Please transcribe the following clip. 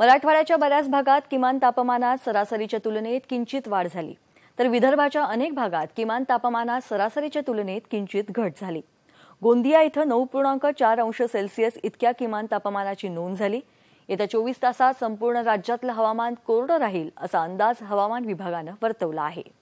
मराठवाड्याच्या बऱ्याच भागात किमान तापमानात सरासरीच्या तुलनेत किंचित वाढ झाली तर विदर्भाच्या अनेक भागात किमान तापमानात सरासरीच्या तुलनेत किंचित घट झाली गोंदिया इथं नऊ पूर्णांक चार अंश सेल्सिअस इतक्या किमान तापमानाची नोंद झाली येत्या चोवीस तासात संपूर्ण राज्यातलं हवामान कोरडं राहील असा अंदाज हवामान विभागानं वर्तवला आहे